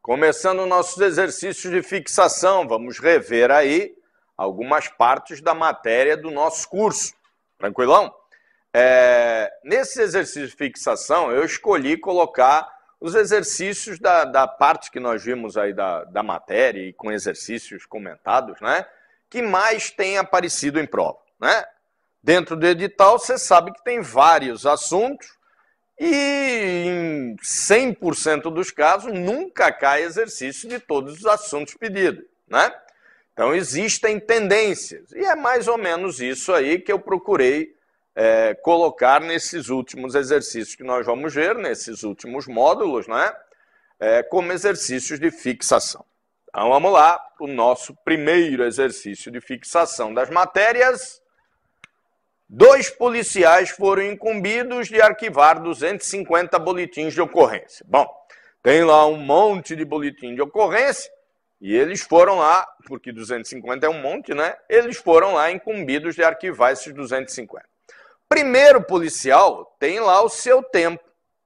Começando nossos exercícios de fixação, vamos rever aí algumas partes da matéria do nosso curso. Tranquilão? É, nesse exercício de fixação, eu escolhi colocar os exercícios da, da parte que nós vimos aí da, da matéria e com exercícios comentados, né? Que mais tem aparecido em prova, né? Dentro do edital, você sabe que tem vários assuntos e em 100% dos casos nunca cai exercício de todos os assuntos pedidos, né? Então existem tendências e é mais ou menos isso aí que eu procurei é, colocar nesses últimos exercícios que nós vamos ver, nesses últimos módulos, né? É, como exercícios de fixação. Então vamos lá, o nosso primeiro exercício de fixação das matérias dois policiais foram incumbidos de arquivar 250 boletins de ocorrência. Bom, tem lá um monte de boletim de ocorrência e eles foram lá, porque 250 é um monte, né? Eles foram lá incumbidos de arquivar esses 250. Primeiro policial tem lá o seu tempo,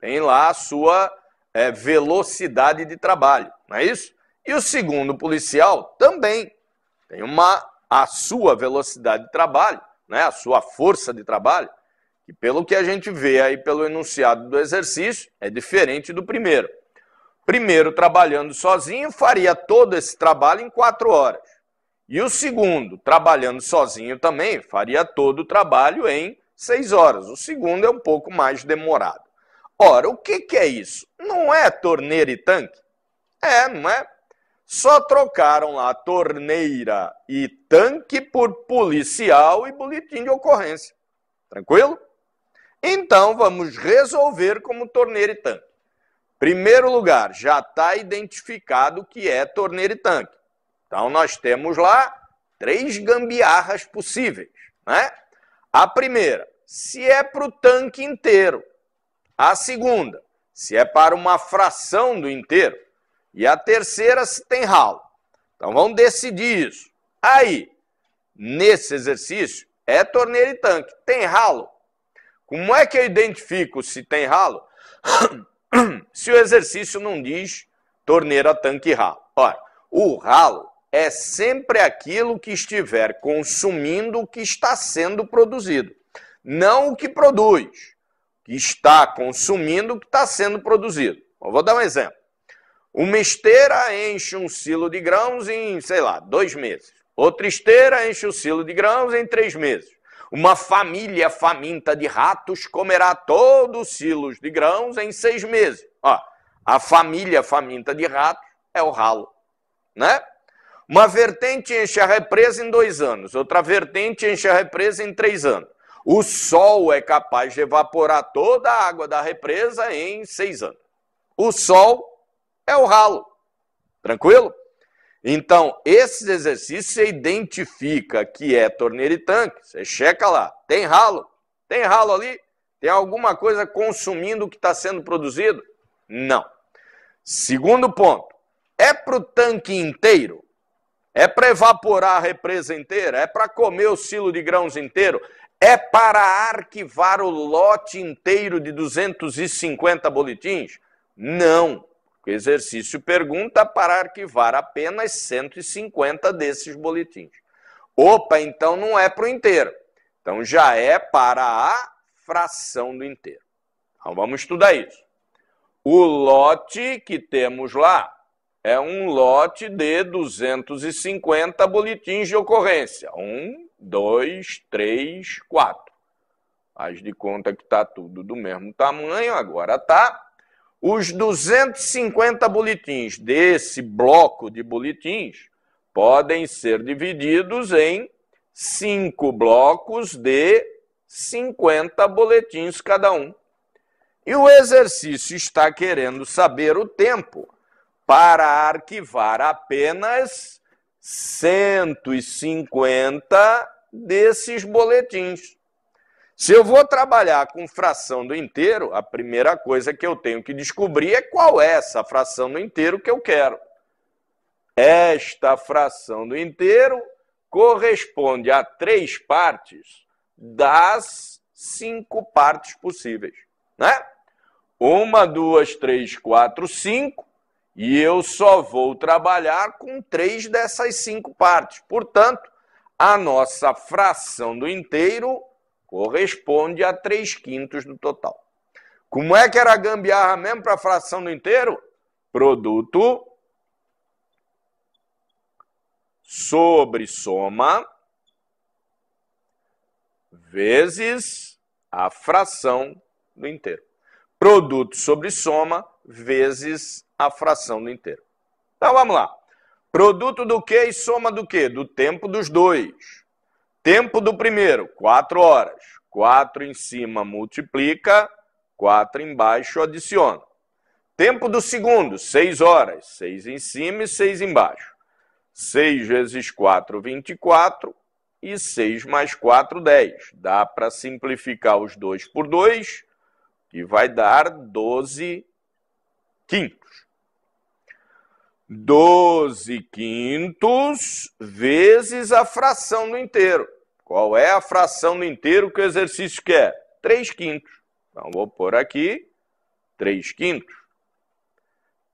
tem lá a sua é, velocidade de trabalho, não é isso? E o segundo policial também tem uma a sua velocidade de trabalho né, a sua força de trabalho, que pelo que a gente vê aí pelo enunciado do exercício, é diferente do primeiro. Primeiro, trabalhando sozinho, faria todo esse trabalho em quatro horas. E o segundo, trabalhando sozinho também, faria todo o trabalho em seis horas. O segundo é um pouco mais demorado. Ora, o que, que é isso? Não é torneira e tanque? É, não é? só trocaram lá torneira e tanque por policial e boletim de ocorrência. Tranquilo? Então vamos resolver como torneira e tanque. Primeiro lugar, já está identificado que é torneira e tanque. Então nós temos lá três gambiarras possíveis, né? A primeira, se é para o tanque inteiro. A segunda, se é para uma fração do inteiro. E a terceira se tem ralo. Então vamos decidir isso. Aí, nesse exercício, é torneira e tanque. Tem ralo? Como é que eu identifico se tem ralo? se o exercício não diz torneira, tanque e ralo. Ora, o ralo é sempre aquilo que estiver consumindo o que está sendo produzido, não o que produz, que está consumindo o que está sendo produzido. Eu vou dar um exemplo. Uma esteira enche um silo de grãos em, sei lá, dois meses. Outra esteira enche o silo de grãos em três meses. Uma família faminta de ratos comerá todos os silos de grãos em seis meses. Ó, a família faminta de ratos é o ralo, né? Uma vertente enche a represa em dois anos, outra vertente enche a represa em três anos. O sol é capaz de evaporar toda a água da represa em seis anos. O sol é o ralo. Tranquilo? Então, esse exercício você identifica que é torneira e tanque. Você checa lá. Tem ralo? Tem ralo ali? Tem alguma coisa consumindo o que está sendo produzido? Não. Segundo ponto. É para o tanque inteiro? É para evaporar a represa inteira? É para comer o silo de grãos inteiro? É para arquivar o lote inteiro de 250 boletins? Não. O exercício pergunta para arquivar apenas 150 desses boletins. Opa, então não é para o inteiro. Então já é para a fração do inteiro. Então vamos estudar isso. O lote que temos lá é um lote de 250 boletins de ocorrência. Um, dois, três, quatro. Faz de conta que está tudo do mesmo tamanho, agora tá. Os 250 boletins desse bloco de boletins podem ser divididos em cinco blocos de 50 boletins cada um. E o exercício está querendo saber o tempo para arquivar apenas 150 desses boletins. Se eu vou trabalhar com fração do inteiro, a primeira coisa que eu tenho que descobrir é qual é essa fração do inteiro que eu quero. Esta fração do inteiro corresponde a três partes das cinco partes possíveis, né? Uma, duas, três, quatro, cinco, e eu só vou trabalhar com três dessas cinco partes. Portanto, a nossa fração do inteiro Corresponde a 3 quintos do total. Como é que era a gambiarra mesmo para a fração do inteiro? Produto sobre soma vezes a fração do inteiro. Produto sobre soma vezes a fração do inteiro. Então vamos lá. Produto do que e soma do que? Do tempo dos dois. Tempo do primeiro, 4 horas. 4 em cima multiplica, 4 embaixo adiciona. Tempo do segundo, 6 horas. 6 em cima e 6 embaixo. 6 vezes 4, 24. E 6 mais 4, 10. Dá para simplificar os dois por 2, que vai dar 12 quintos. 12 quintos vezes a fração do inteiro. Qual é a fração do inteiro que o exercício quer? 3 quintos. Então, vou pôr aqui 3 quintos.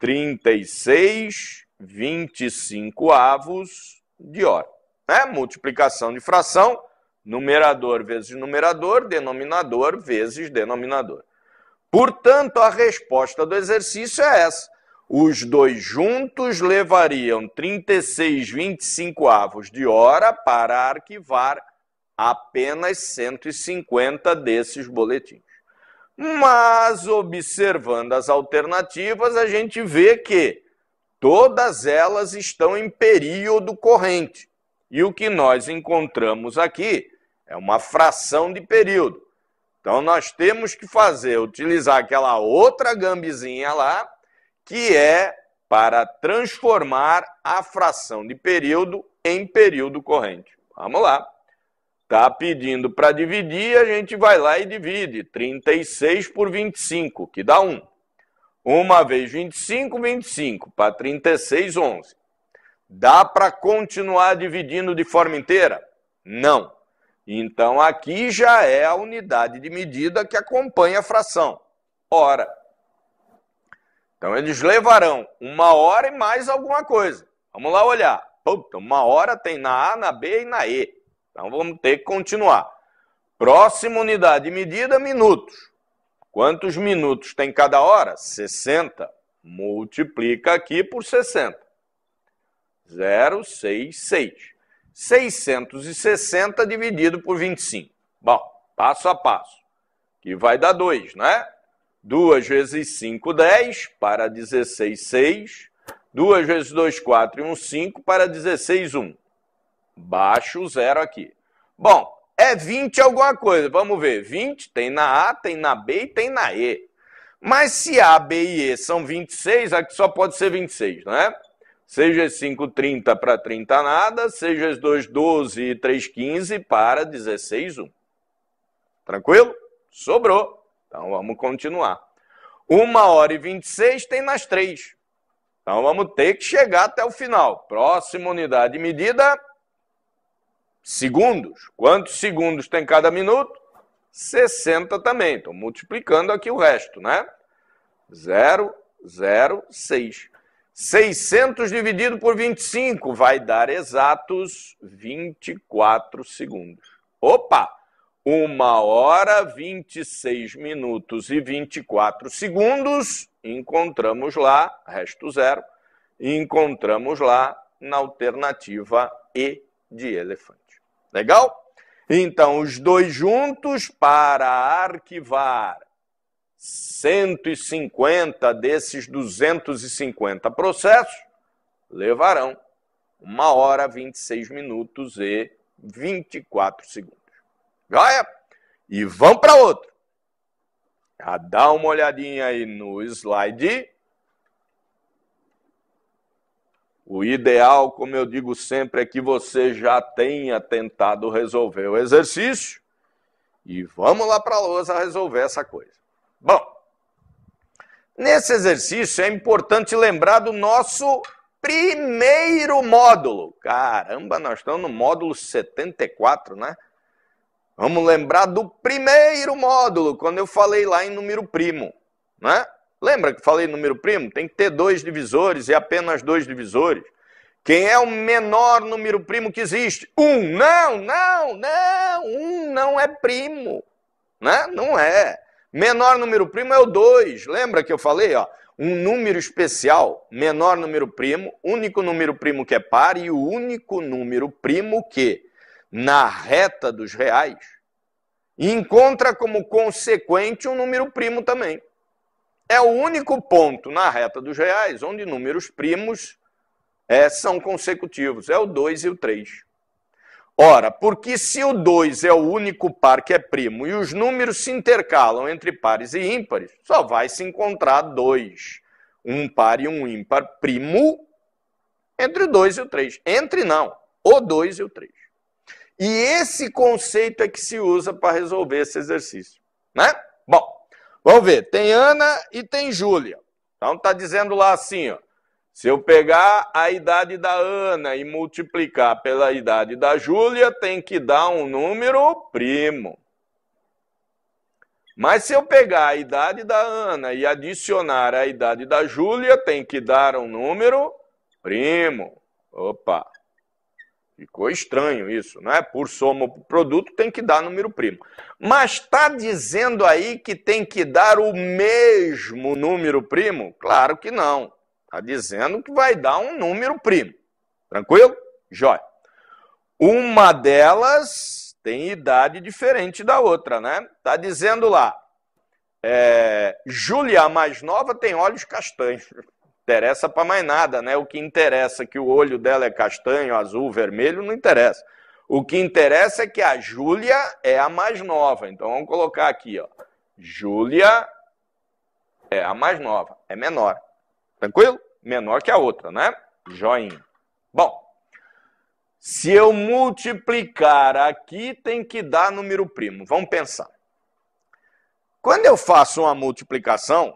36, 25 avos de hora. Né? Multiplicação de fração, numerador vezes numerador, denominador vezes denominador. Portanto, a resposta do exercício é essa. Os dois juntos levariam 36,25 avos de hora para arquivar apenas 150 desses boletins. Mas, observando as alternativas, a gente vê que todas elas estão em período corrente. E o que nós encontramos aqui é uma fração de período. Então, nós temos que fazer, utilizar aquela outra gambizinha lá que é para transformar a fração de período em período corrente. Vamos lá. Está pedindo para dividir, a gente vai lá e divide. 36 por 25, que dá 1. Uma vez 25, 25. Para 36, 11. Dá para continuar dividindo de forma inteira? Não. Então aqui já é a unidade de medida que acompanha a fração. Ora, então eles levarão uma hora e mais alguma coisa. Vamos lá olhar. Puta, uma hora tem na A, na B e na E. Então vamos ter que continuar. Próxima unidade medida, minutos. Quantos minutos tem cada hora? 60. Multiplica aqui por 60. 6. 660 dividido por 25. Bom, passo a passo. Que vai dar 2, né? 2 vezes 5, 10 para 16, 6. 2 vezes 2, 4 e 1, 5 para 16, 1. Baixo o zero aqui. Bom, é 20 alguma coisa. Vamos ver. 20 tem na A, tem na B e tem na E. Mas se A, B e E são 26, aqui só pode ser 26, não é? 6 vezes 5, 30 para 30 nada. 6 vezes 2, 12 e 3, 15 para 16, 1. Tranquilo? Sobrou. Então vamos continuar. Uma hora e 26 tem nas três. Então vamos ter que chegar até o final. Próxima unidade medida, segundos. Quantos segundos tem cada minuto? 60 também. Estou multiplicando aqui o resto, né? 0, 0, 6. 600 dividido por 25 vai dar exatos 24 segundos. Opa! uma hora, 26 minutos e 24 segundos, encontramos lá, resto zero, encontramos lá na alternativa E de elefante. Legal? Então, os dois juntos para arquivar 150 desses 250 processos levarão 1 hora 26 minutos e 24 segundos. Joia? E vamos para outro. Já dá uma olhadinha aí no slide. O ideal, como eu digo sempre, é que você já tenha tentado resolver o exercício. E vamos lá para a lousa resolver essa coisa. Bom, nesse exercício é importante lembrar do nosso primeiro módulo. Caramba, nós estamos no módulo 74, né? Vamos lembrar do primeiro módulo, quando eu falei lá em número primo. Né? Lembra que falei número primo? Tem que ter dois divisores e apenas dois divisores. Quem é o menor número primo que existe? Um. Não, não, não. Um não é primo. Né? Não é. Menor número primo é o dois. Lembra que eu falei? Ó, um número especial, menor número primo, único número primo que é par e o único número primo que na reta dos reais e encontra como consequente um número primo também. É o único ponto na reta dos reais onde números primos é, são consecutivos, é o 2 e o 3. Ora, porque se o 2 é o único par que é primo e os números se intercalam entre pares e ímpares, só vai se encontrar dois, um par e um ímpar primo entre o 2 e o 3. Entre não, o 2 e o 3. E esse conceito é que se usa para resolver esse exercício, né? Bom, vamos ver. Tem Ana e tem Júlia. Então tá dizendo lá assim, ó. Se eu pegar a idade da Ana e multiplicar pela idade da Júlia, tem que dar um número primo. Mas se eu pegar a idade da Ana e adicionar a idade da Júlia, tem que dar um número primo. Opa! Ficou estranho isso, né? Por soma por produto tem que dar número primo. Mas está dizendo aí que tem que dar o mesmo número primo? Claro que não. Está dizendo que vai dar um número primo. Tranquilo? Jóia. Uma delas tem idade diferente da outra, né? Está dizendo lá, é, Júlia, mais nova, tem olhos castanhos interessa para mais nada, né? O que interessa que o olho dela é castanho, azul, vermelho, não interessa. O que interessa é que a Júlia é a mais nova. Então vamos colocar aqui, ó. Júlia é a mais nova, é menor. Tranquilo? Menor que a outra, né? Joinha. Bom, se eu multiplicar aqui, tem que dar número primo. Vamos pensar. Quando eu faço uma multiplicação,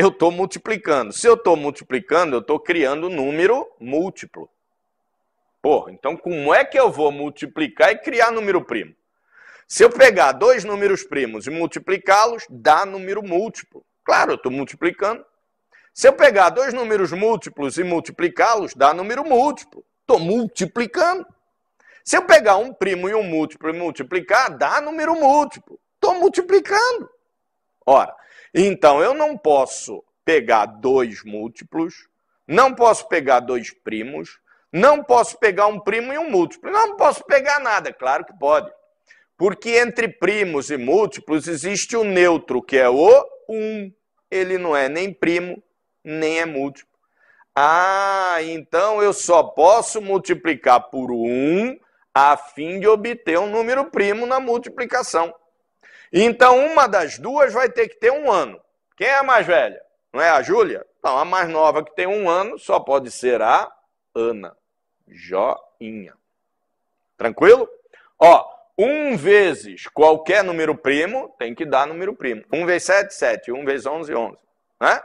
eu estou multiplicando. Se eu estou multiplicando, eu estou criando um número múltiplo. Porra, então como é que eu vou multiplicar e criar número primo? Se eu pegar dois números primos e multiplicá-los, dá número múltiplo. Claro, eu estou multiplicando. Se eu pegar dois números múltiplos e multiplicá-los, dá número múltiplo. Estou multiplicando. Se eu pegar um primo e um múltiplo e multiplicar, dá número múltiplo. Estou multiplicando. Ora, então eu não posso pegar dois múltiplos, não posso pegar dois primos, não posso pegar um primo e um múltiplo. Não posso pegar nada, claro que pode. Porque entre primos e múltiplos existe o neutro, que é o 1. Um. Ele não é nem primo, nem é múltiplo. Ah, então eu só posso multiplicar por 1 um a fim de obter um número primo na multiplicação. Então, uma das duas vai ter que ter um ano. Quem é a mais velha? Não é a Júlia? Então, a mais nova que tem um ano só pode ser a Ana. Joinha. Tranquilo? Ó, 1 um vezes qualquer número primo tem que dar número primo. 1 um vezes 7, 7. 1 um vezes 11, 11. Né?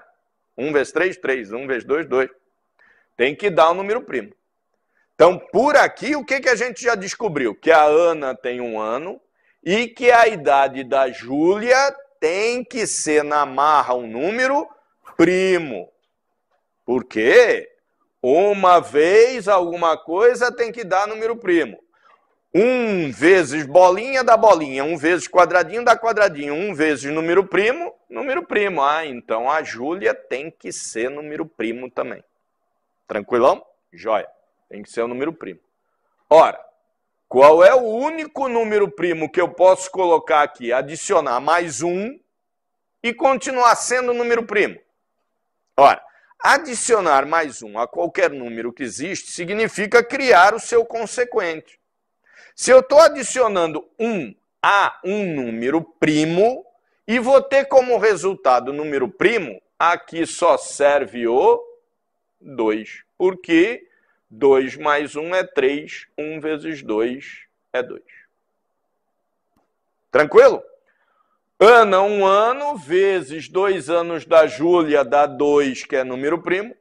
1 vezes 3, 3. 1 vezes 2, 2. Tem que dar o número primo. Então, por aqui, o que, que a gente já descobriu? Que a Ana tem um ano, e que a idade da Júlia tem que ser na marra um número primo. Por quê? Uma vez alguma coisa tem que dar número primo. Um vezes bolinha dá bolinha, um vezes quadradinho dá quadradinho, um vezes número primo, número primo. Ah, então a Júlia tem que ser número primo também. Tranquilão? Joia. Tem que ser o número primo. Ora, qual é o único número primo que eu posso colocar aqui? Adicionar mais um e continuar sendo número primo. Ora, adicionar mais um a qualquer número que existe significa criar o seu consequente. Se eu estou adicionando um a um número primo e vou ter como resultado número primo, aqui só serve o 2, porque 2 mais 1 é 3, 1 vezes 2 é 2. Tranquilo? Ana, um ano, vezes dois anos da Júlia, dá 2, que é número primo.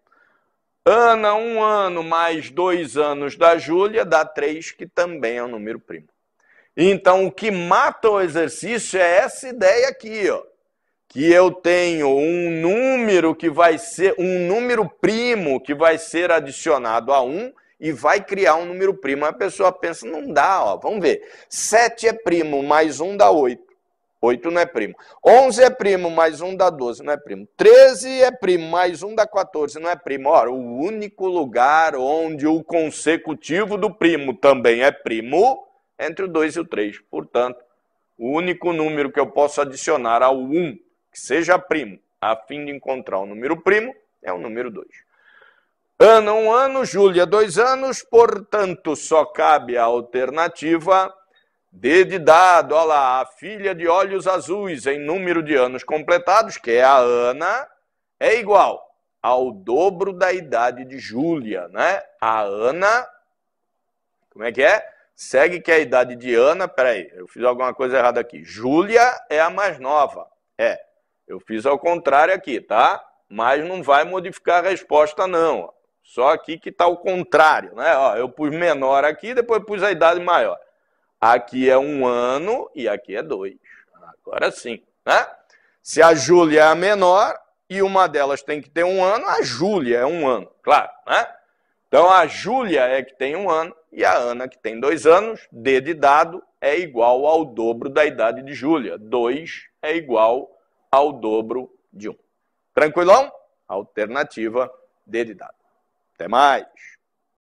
Ana, um ano mais dois anos da Júlia, dá 3, que também é um número primo. Então, o que mata o exercício é essa ideia aqui, ó que eu tenho um número que vai ser um número primo que vai ser adicionado a 1 e vai criar um número primo. A pessoa pensa, não dá, ó, vamos ver. 7 é primo, mais 1 dá 8. 8 não é primo. 11 é primo, mais 1 dá 12, não é primo. 13 é primo, mais 1 dá 14, não é primo. Ora, o único lugar onde o consecutivo do primo também é primo é entre o 2 e o 3. Portanto, o único número que eu posso adicionar ao 1 que seja primo, a fim de encontrar o número primo, é o número 2. Ana, um ano, Júlia, é dois anos, portanto, só cabe a alternativa D de dado, olha lá, a filha de olhos azuis em número de anos completados, que é a Ana, é igual ao dobro da idade de Júlia, né? A Ana, como é que é? Segue que é a idade de Ana, peraí, eu fiz alguma coisa errada aqui. Júlia é a mais nova, é. Eu fiz ao contrário aqui, tá? Mas não vai modificar a resposta, não. Só aqui que está o contrário, né? Ó, eu pus menor aqui, depois pus a idade maior. Aqui é um ano e aqui é dois. Agora sim, né? Se a Júlia é a menor e uma delas tem que ter um ano, a Júlia é um ano, claro, né? Então a Júlia é que tem um ano e a Ana que tem dois anos, D de dado, é igual ao dobro da idade de Júlia. Dois é igual ao dobro de 1. Tranquilão? Alternativa D de dado. Até mais!